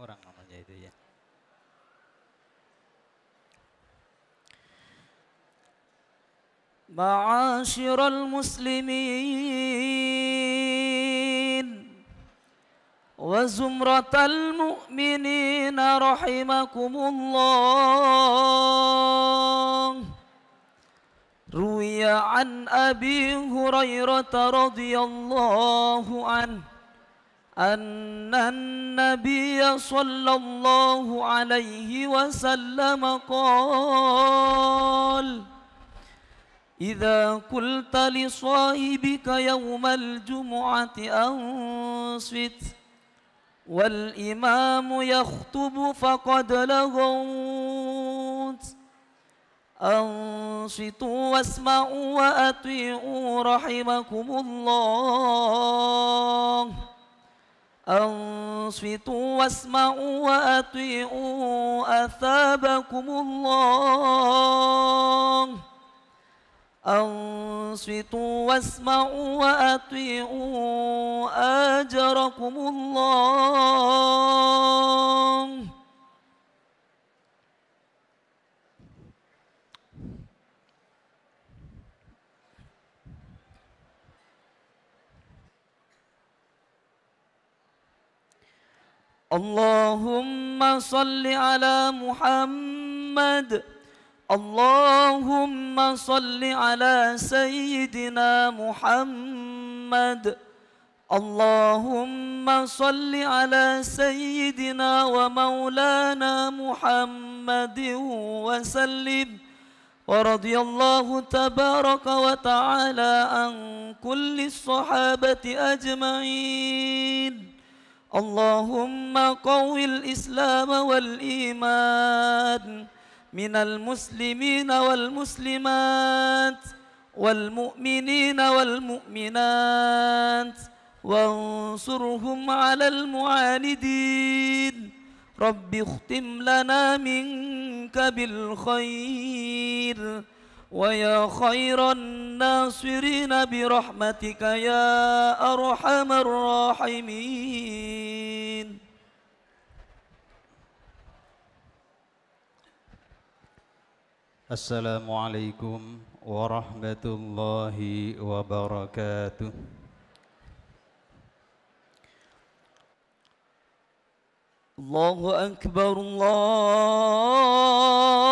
orang namanya itu ya معاشر المسلمين وزمرة المؤمنين رحمكم الله روي عن أبي هريرة رضي الله عنه أن النبي صلى الله عليه وسلم قال إذا قلت لصاحبك يوم الجمعة أنصت والإمام يخطب فقد لغوت أنصتوا واسمعوا وأطيعوا رحمكم الله أنصتوا واسمعوا وأطيعوا أثابكم الله أنصتوا واسمعوا وأطيعوا أجركم الله اللهم صل على محمد اللهم صل على سيدنا محمد اللهم صل على سيدنا ومولانا محمد وسلم ورضي الله تبارك وتعالى عن كل الصحابة أجمعين اللهم قو الإسلام والإيمان من المسلمين والمسلمات والمؤمنين والمؤمنات وانصرهم على المعاندين رب اختم لنا منك بالخير ويا خير الناصرين برحمتك يا أرحم الراحمين السلام عليكم ورحمة الله وبركاته الله أكبر الله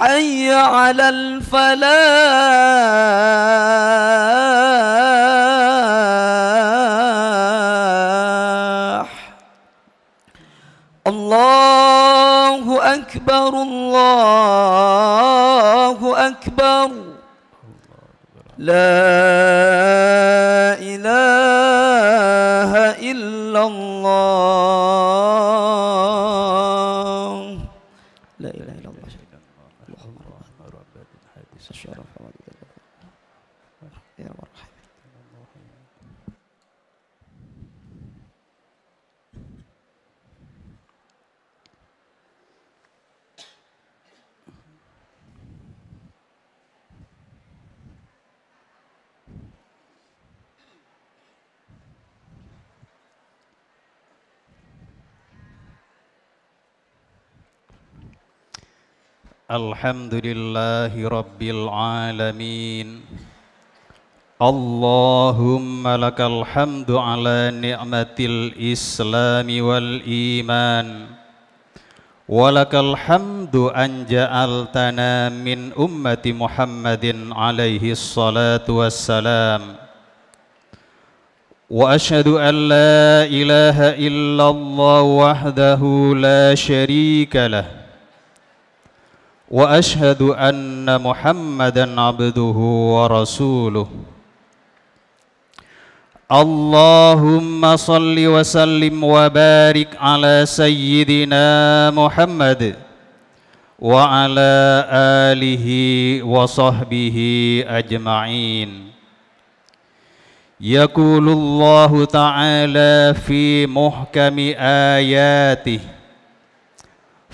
حي على الفلاح الله أكبر الله أكبر لا إله إلا الله الحمد لله رب العالمين اللهم لك الحمد على نعمة الإسلام والإيمان ولك الحمد أن جعلتنا من أمة محمد عليه الصلاة والسلام وأشهد أن لا إله إلا الله وحده لا شريك له واشهد ان محمدا عبده ورسوله اللهم صل وسلم وبارك على سيدنا محمد وعلى اله وصحبه اجمعين يقول الله تعالى في محكم اياته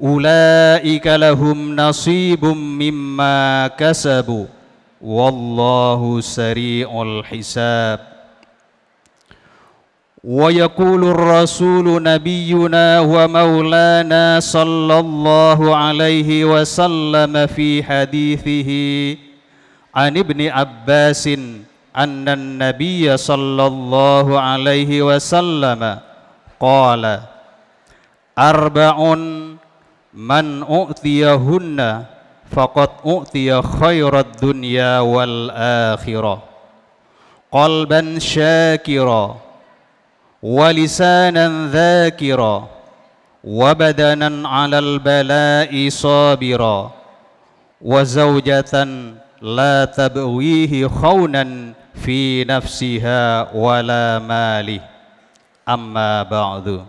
ulaika lahum nasibum mimma kasabu wallahu sari'ul hisab ويقول الرسول نبينا ومولانا صلى الله عليه وسلم في حديثه عن ابن عباس أن النبي صلى الله عليه وسلم قال أربع Man u'tiyahunna faqad u'tiya khairat dunya wal akhirah. Qalban syakira wa lisanan dzakira wa badanan 'alal bala'i sabira wa zawjatan la tabwihi khawnan fi nafsiha wala mali Amma ba'du.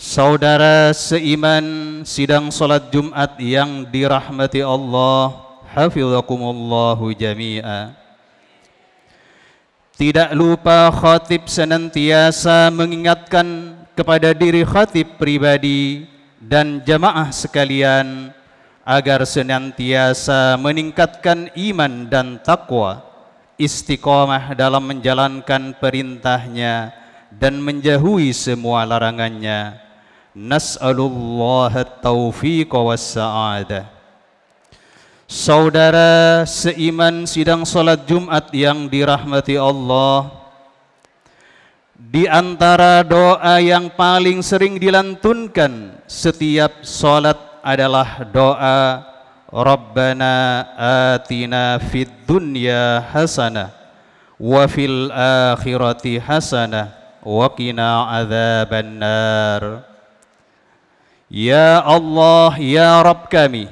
Saudara seiman sidang salat Jumat yang dirahmati Allah, hafizakumullahu jami'a. Tidak lupa khatib senantiasa mengingatkan kepada diri khatib pribadi dan jamaah sekalian agar senantiasa meningkatkan iman dan takwa, istiqomah dalam menjalankan perintahnya dan menjauhi semua larangannya Nas'alullah taufiq wa sa'adah. Saudara seiman sidang salat Jumat yang dirahmati Allah. Di antara doa yang paling sering dilantunkan setiap salat adalah doa Rabbana atina fid dunya hasanah wa fil akhirati hasanah wa qina adzabannar. Ya Allah, Ya Rabb kami,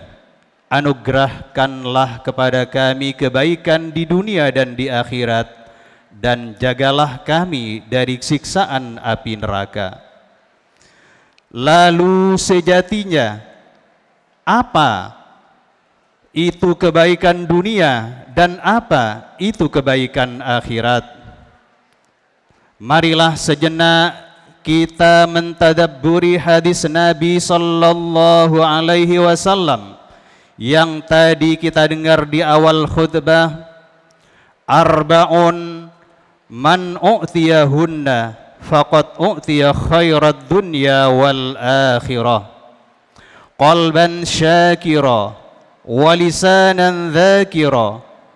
anugerahkanlah kepada kami kebaikan di dunia dan di akhirat, dan jagalah kami dari siksaan api neraka. Lalu sejatinya, apa itu kebaikan dunia dan apa itu kebaikan akhirat? Marilah sejenak kita mentadaburi hadis Nabi sallallahu alaihi wasallam yang tadi kita dengar di awal khutbah arbaun man u'tiyahunna faqad u'tiya khairat dunya wal akhirah qalban syakira walisanan lisanan dzakira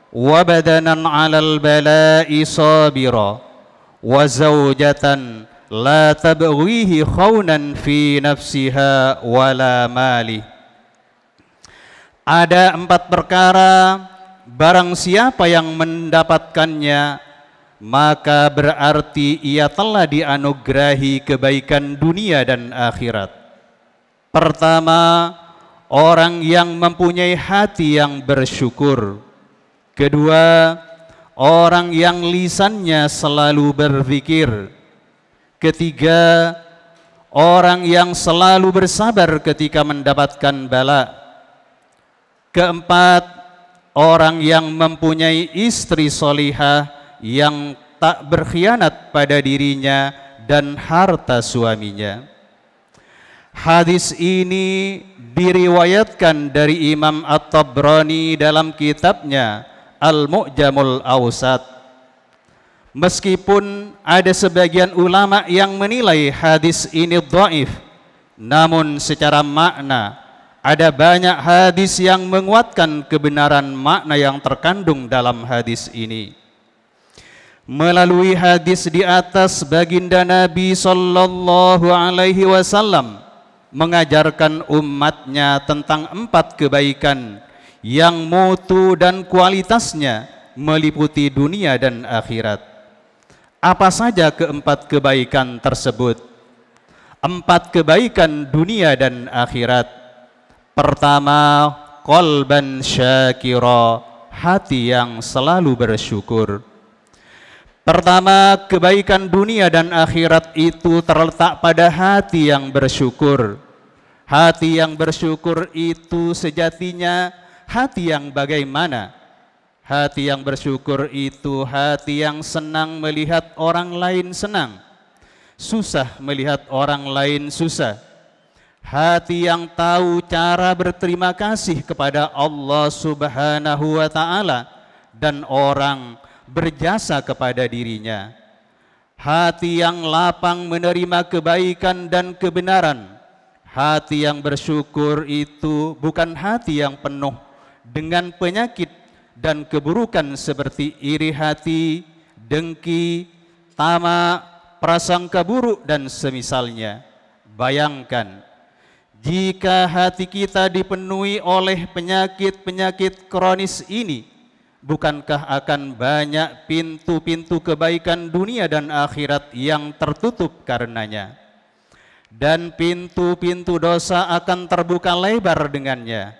wa 'alal bala'i sabira wazawjatan la tabghihi khawnan fi nafsiha wala mali ada empat perkara barang siapa yang mendapatkannya maka berarti ia telah dianugerahi kebaikan dunia dan akhirat. Pertama, orang yang mempunyai hati yang bersyukur. Kedua, orang yang lisannya selalu berzikir. Ketiga, orang yang selalu bersabar ketika mendapatkan bala. Keempat, orang yang mempunyai istri solihah yang tak berkhianat pada dirinya dan harta suaminya. Hadis ini diriwayatkan dari Imam At-Tabrani dalam kitabnya Al-Mu'jamul Awsat Meskipun ada sebagian ulama yang menilai hadis ini dhaif, namun secara makna ada banyak hadis yang menguatkan kebenaran makna yang terkandung dalam hadis ini. Melalui hadis di atas baginda Nabi sallallahu alaihi wasallam mengajarkan umatnya tentang empat kebaikan yang mutu dan kualitasnya meliputi dunia dan akhirat. Apa saja keempat kebaikan tersebut? Empat kebaikan dunia dan akhirat. Pertama, kolban syakira, hati yang selalu bersyukur. Pertama, kebaikan dunia dan akhirat itu terletak pada hati yang bersyukur. Hati yang bersyukur itu sejatinya hati yang bagaimana? Hati yang bersyukur itu hati yang senang melihat orang lain senang, susah melihat orang lain susah. Hati yang tahu cara berterima kasih kepada Allah Subhanahu wa Ta'ala dan orang berjasa kepada dirinya. Hati yang lapang menerima kebaikan dan kebenaran. Hati yang bersyukur itu bukan hati yang penuh dengan penyakit dan keburukan seperti iri hati, dengki, tamak, prasangka buruk dan semisalnya. Bayangkan jika hati kita dipenuhi oleh penyakit-penyakit kronis ini, bukankah akan banyak pintu-pintu kebaikan dunia dan akhirat yang tertutup karenanya? Dan pintu-pintu dosa akan terbuka lebar dengannya.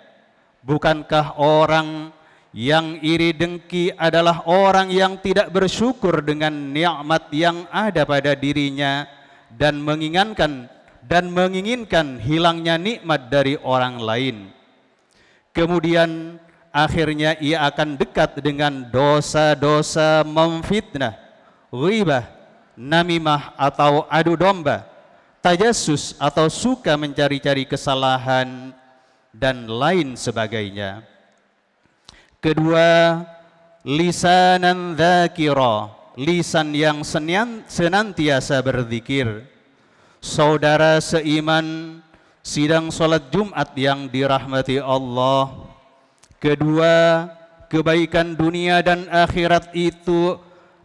Bukankah orang yang iri dengki adalah orang yang tidak bersyukur dengan nikmat yang ada pada dirinya dan menginginkan dan menginginkan hilangnya nikmat dari orang lain. Kemudian akhirnya ia akan dekat dengan dosa-dosa memfitnah, ghibah, namimah atau adu domba, tajassus atau suka mencari-cari kesalahan dan lain sebagainya. Kedua, lisanan dzakira, lisan yang senantiasa berzikir. Saudara seiman, sidang salat Jumat yang dirahmati Allah. Kedua, kebaikan dunia dan akhirat itu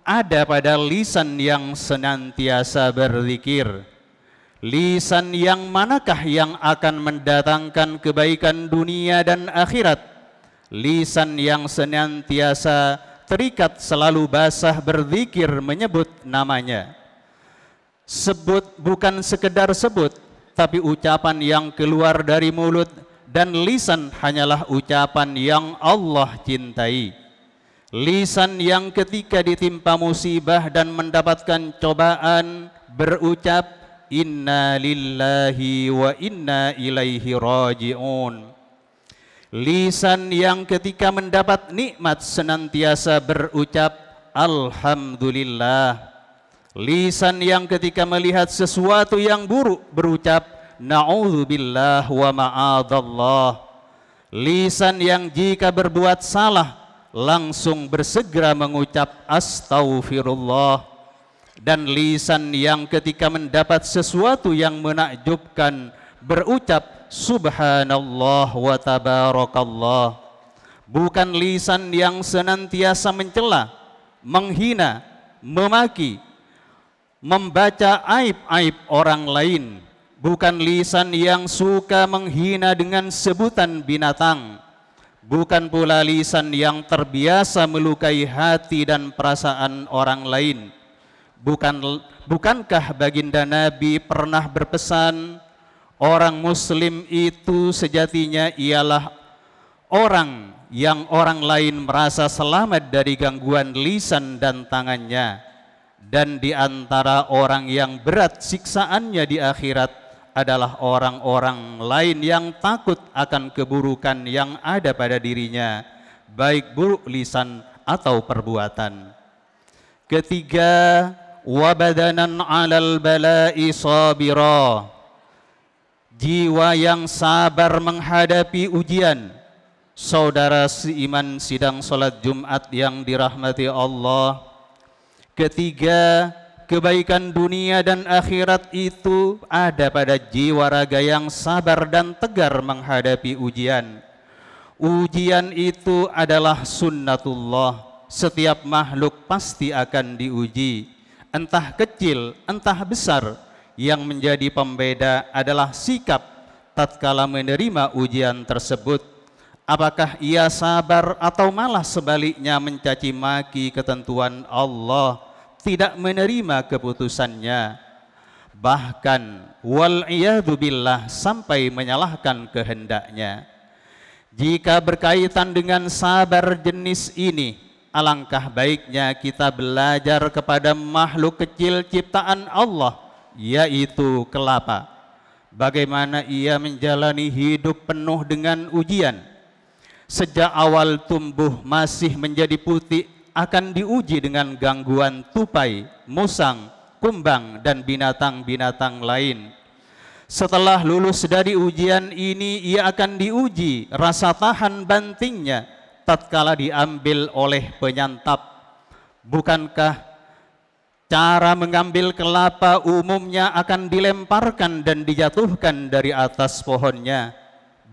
ada pada lisan yang senantiasa berzikir. Lisan yang manakah yang akan mendatangkan kebaikan dunia dan akhirat? lisan yang senantiasa terikat selalu basah berzikir menyebut namanya. Sebut bukan sekedar sebut, tapi ucapan yang keluar dari mulut dan lisan hanyalah ucapan yang Allah cintai. Lisan yang ketika ditimpa musibah dan mendapatkan cobaan berucap inna lillahi wa inna ilaihi raji'un Lisan yang ketika mendapat nikmat senantiasa berucap Alhamdulillah. Lisan yang ketika melihat sesuatu yang buruk berucap Na'udzubillah wa ma'adallah. Lisan yang jika berbuat salah langsung bersegera mengucap astaghfirullah dan lisan yang ketika mendapat sesuatu yang menakjubkan berucap subhanallah wa tabarakallah. Bukan lisan yang senantiasa mencela, menghina, memaki, membaca aib-aib orang lain. Bukan lisan yang suka menghina dengan sebutan binatang. Bukan pula lisan yang terbiasa melukai hati dan perasaan orang lain. Bukan bukankah baginda Nabi pernah berpesan, Orang muslim itu sejatinya ialah orang yang orang lain merasa selamat dari gangguan lisan dan tangannya. Dan di antara orang yang berat siksaannya di akhirat adalah orang-orang lain yang takut akan keburukan yang ada pada dirinya, baik buruk lisan atau perbuatan. Ketiga, wabadanan alal bala'i sabirah jiwa yang sabar menghadapi ujian. Saudara seiman sidang sholat Jumat yang dirahmati Allah. Ketiga, kebaikan dunia dan akhirat itu ada pada jiwa raga yang sabar dan tegar menghadapi ujian. Ujian itu adalah sunnatullah. Setiap makhluk pasti akan diuji, entah kecil, entah besar yang menjadi pembeda adalah sikap tatkala menerima ujian tersebut. Apakah ia sabar atau malah sebaliknya mencaci maki ketentuan Allah, tidak menerima keputusannya. Bahkan wal billah sampai menyalahkan kehendaknya. Jika berkaitan dengan sabar jenis ini, alangkah baiknya kita belajar kepada makhluk kecil ciptaan Allah yaitu kelapa. Bagaimana ia menjalani hidup penuh dengan ujian. Sejak awal tumbuh masih menjadi putih akan diuji dengan gangguan tupai, musang, kumbang, dan binatang-binatang lain. Setelah lulus dari ujian ini, ia akan diuji rasa tahan bantingnya tatkala diambil oleh penyantap. Bukankah Cara mengambil kelapa umumnya akan dilemparkan dan dijatuhkan dari atas pohonnya.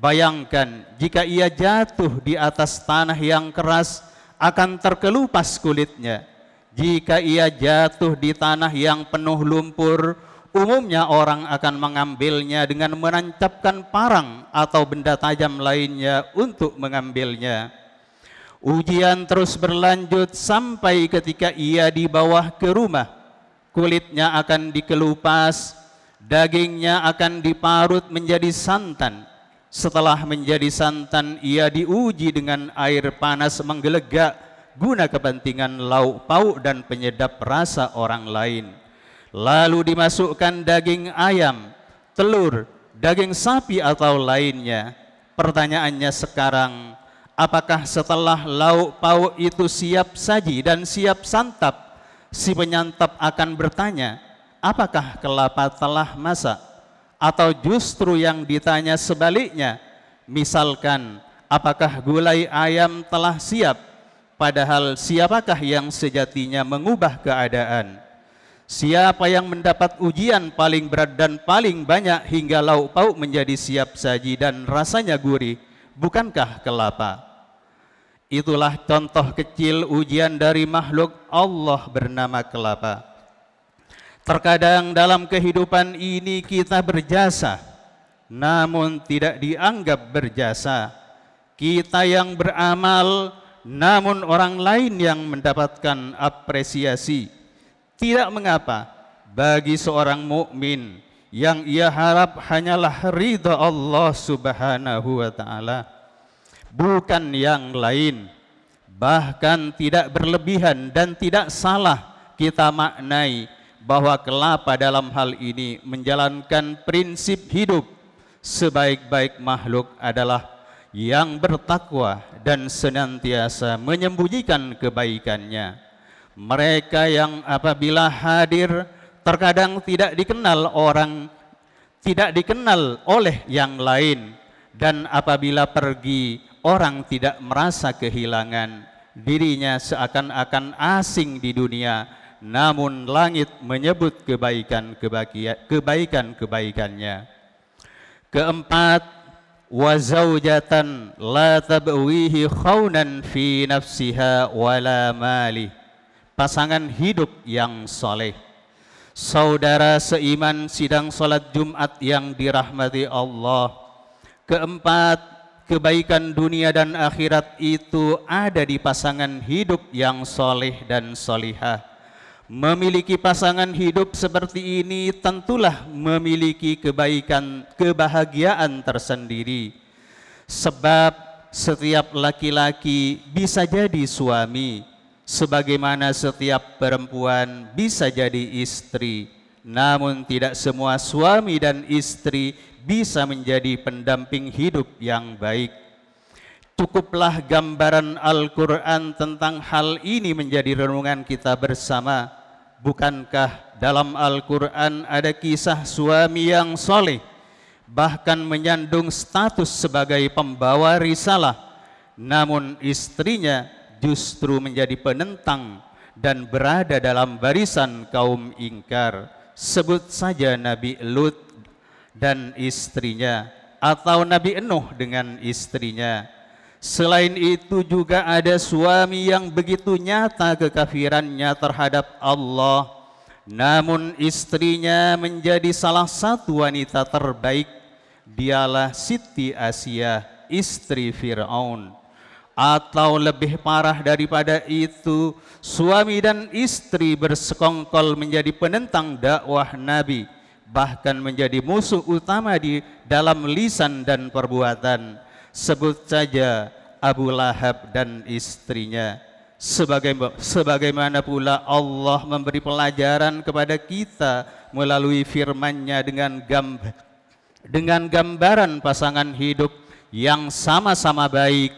Bayangkan jika ia jatuh di atas tanah yang keras akan terkelupas kulitnya. Jika ia jatuh di tanah yang penuh lumpur, umumnya orang akan mengambilnya dengan menancapkan parang atau benda tajam lainnya untuk mengambilnya. Ujian terus berlanjut sampai ketika ia di bawah ke rumah. Kulitnya akan dikelupas, dagingnya akan diparut menjadi santan. Setelah menjadi santan, ia diuji dengan air panas menggelegak guna kepentingan lauk pauk dan penyedap rasa orang lain. Lalu dimasukkan daging ayam, telur, daging sapi atau lainnya. Pertanyaannya sekarang, Apakah setelah lauk pauk itu siap saji dan siap santap, si penyantap akan bertanya, apakah kelapa telah masak? Atau justru yang ditanya sebaliknya, misalkan apakah gulai ayam telah siap? Padahal siapakah yang sejatinya mengubah keadaan? Siapa yang mendapat ujian paling berat dan paling banyak hingga lauk pauk menjadi siap saji dan rasanya gurih? Bukankah kelapa? Itulah contoh kecil ujian dari makhluk Allah bernama kelapa. Terkadang dalam kehidupan ini kita berjasa, namun tidak dianggap berjasa. Kita yang beramal, namun orang lain yang mendapatkan apresiasi. Tidak mengapa bagi seorang mukmin yang ia harap hanyalah ridha Allah Subhanahu wa taala bukan yang lain. Bahkan tidak berlebihan dan tidak salah kita maknai bahwa kelapa dalam hal ini menjalankan prinsip hidup sebaik-baik makhluk adalah yang bertakwa dan senantiasa menyembunyikan kebaikannya. Mereka yang apabila hadir terkadang tidak dikenal orang, tidak dikenal oleh yang lain dan apabila pergi orang tidak merasa kehilangan dirinya seakan-akan asing di dunia, namun langit menyebut kebaikan-kebaikan-kebaikannya. Keempat, wazaujatan la tabwihi khawnan fi nafsiha wala mali. Pasangan hidup yang soleh. Saudara seiman sidang salat Jumat yang dirahmati Allah. Keempat, kebaikan dunia dan akhirat itu ada di pasangan hidup yang soleh dan solihah. Memiliki pasangan hidup seperti ini tentulah memiliki kebaikan, kebahagiaan tersendiri. Sebab setiap laki-laki bisa jadi suami, sebagaimana setiap perempuan bisa jadi istri. Namun tidak semua suami dan istri bisa menjadi pendamping hidup yang baik. Cukuplah gambaran Al-Quran tentang hal ini menjadi renungan kita bersama. Bukankah dalam Al-Quran ada kisah suami yang soleh, bahkan menyandung status sebagai pembawa risalah, namun istrinya justru menjadi penentang dan berada dalam barisan kaum ingkar. Sebut saja Nabi Lut dan istrinya atau Nabi Nuh dengan istrinya. Selain itu juga ada suami yang begitu nyata kekafirannya terhadap Allah. Namun istrinya menjadi salah satu wanita terbaik. Dialah Siti Asia, istri Fir'aun. Atau lebih parah daripada itu, suami dan istri bersekongkol menjadi penentang dakwah Nabi bahkan menjadi musuh utama di dalam lisan dan perbuatan. Sebut saja Abu Lahab dan istrinya. Sebagai, sebagaimana pula Allah memberi pelajaran kepada kita melalui firman-Nya dengan gambar dengan gambaran pasangan hidup yang sama-sama baik,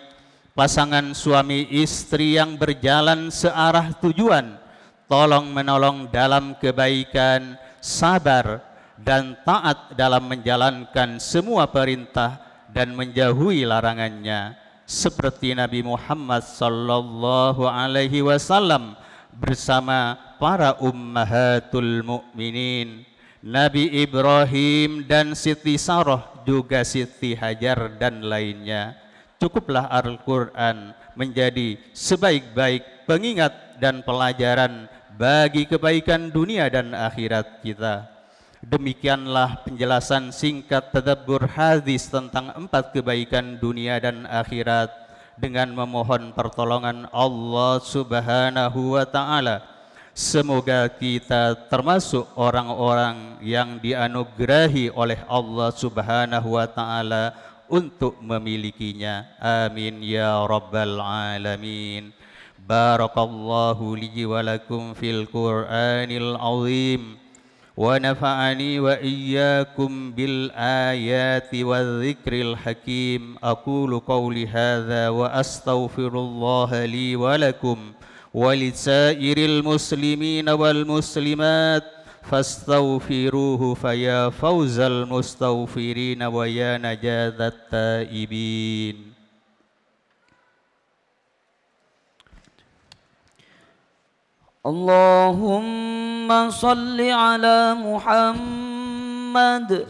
pasangan suami istri yang berjalan searah tujuan, tolong menolong dalam kebaikan, sabar dan taat dalam menjalankan semua perintah dan menjauhi larangannya seperti Nabi Muhammad sallallahu alaihi wasallam bersama para ummahatul mukminin Nabi Ibrahim dan Siti Sarah juga Siti Hajar dan lainnya cukuplah Al-Qur'an menjadi sebaik-baik pengingat dan pelajaran bagi kebaikan dunia dan akhirat kita Demikianlah penjelasan singkat tadabbur hadis tentang empat kebaikan dunia dan akhirat dengan memohon pertolongan Allah Subhanahu wa taala. Semoga kita termasuk orang-orang yang dianugerahi oleh Allah Subhanahu wa taala untuk memilikinya. Amin ya rabbal alamin. Barakallahu li wa lakum fil Qur'anil azim. ونفعني وإياكم بالآيات والذكر الحكيم أقول قولي هذا وأستغفر الله لي ولكم ولسائر المسلمين والمسلمات فاستغفروه فيا فوز المستغفرين ويا نجاة التائبين اللهم اللهم صل على محمد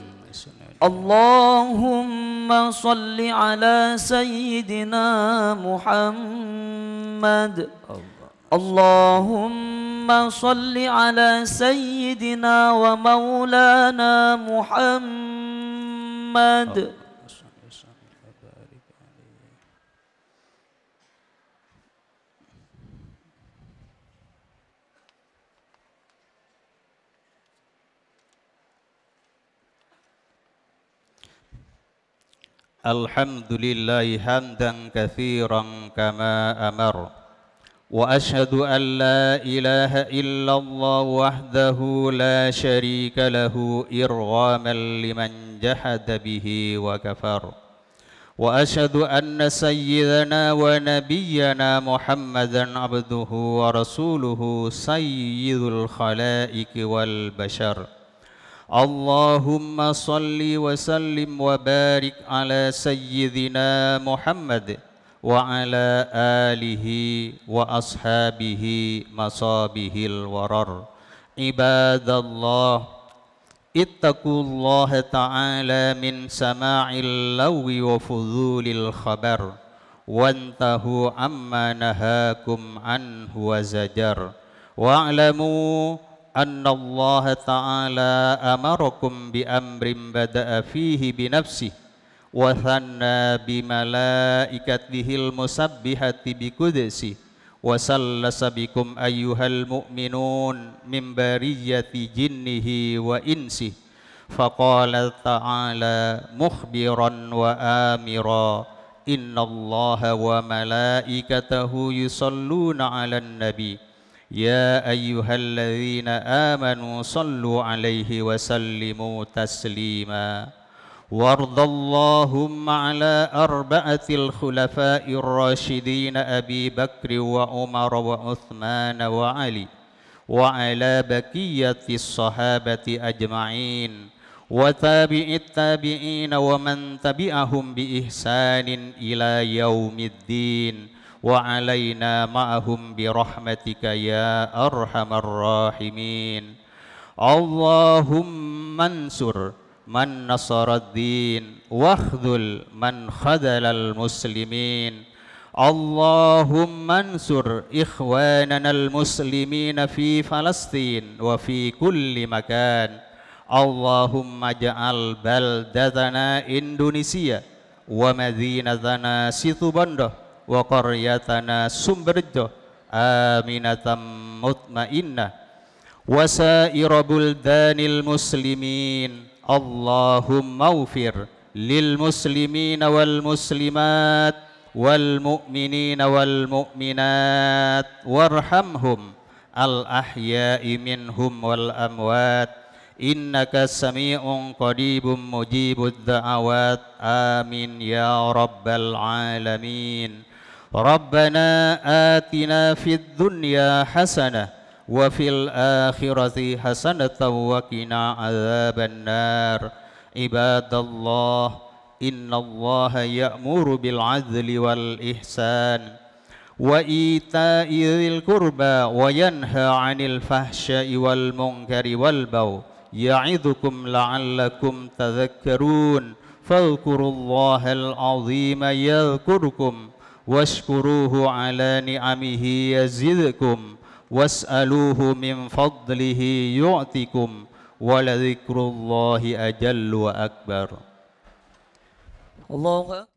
اللهم صل على سيدنا محمد اللهم صل على سيدنا ومولانا محمد الحمد لله حمدا كثيرا كما أمر وأشهد أن لا إله إلا الله وحده لا شريك له إرغاما لمن جحد به وكفر وأشهد أن سيدنا ونبينا محمدا عبده ورسوله سيد الخلائق والبشر اللهم صل وسلم وبارك على سيدنا محمد وعلى آله وأصحابه مصابه الورر عباد الله اتقوا الله تعالى من سماع اللو وفضول الخبر وانتهوا عما نهاكم عنه وزجر واعلموا أن الله تعالى أمركم بأمر بدأ فيه بنفسه وثنى بملائكته المسبحة بقدسه وسلس بكم أيها المؤمنون من برية جنه وإنسه فقال تعالى مخبرا وآمرا إن الله وملائكته يصلون على النبي يا أيها الذين آمنوا صلوا عليه وسلموا تسليما وارض اللهم على أربعة الخلفاء الراشدين أبي بكر وعمر وعثمان وعلي وعلى بكية الصحابة أجمعين وتابع التابعين ومن تبعهم بإحسان إلى يوم الدين وعلينا معهم برحمتك يا أرحم الراحمين اللهم انصر من نصر الدين واخذل من خذل المسلمين اللهم انصر إخواننا المسلمين في فلسطين وفي كل مكان اللهم اجعل بلدتنا إندونيسيا ومدينتنا سيتو بنده wa qaryatana sumberjo aminatam mutmainnah wa sa'ira danil muslimin Allahumma ufir lil muslimin wal muslimat wal mu'minin wal mu'minat warhamhum al ahya'i minhum wal amwat innaka sami'un qadibun mujibud da'awat amin ya rabbal alamin ربنا آتنا في الدنيا حسنة وفي الآخرة حسنة وقنا عذاب النار عباد الله إن الله يأمر بالعدل والإحسان وإيتاء ذي القربى وينهى عن الفحشاء والمنكر والبغي يعظكم لعلكم تذكرون فاذكروا الله العظيم يذكركم واشكروه على نعمه يزدكم واسألوه من فضله يعطكم ولذكر الله أجل وأكبر الله أكبر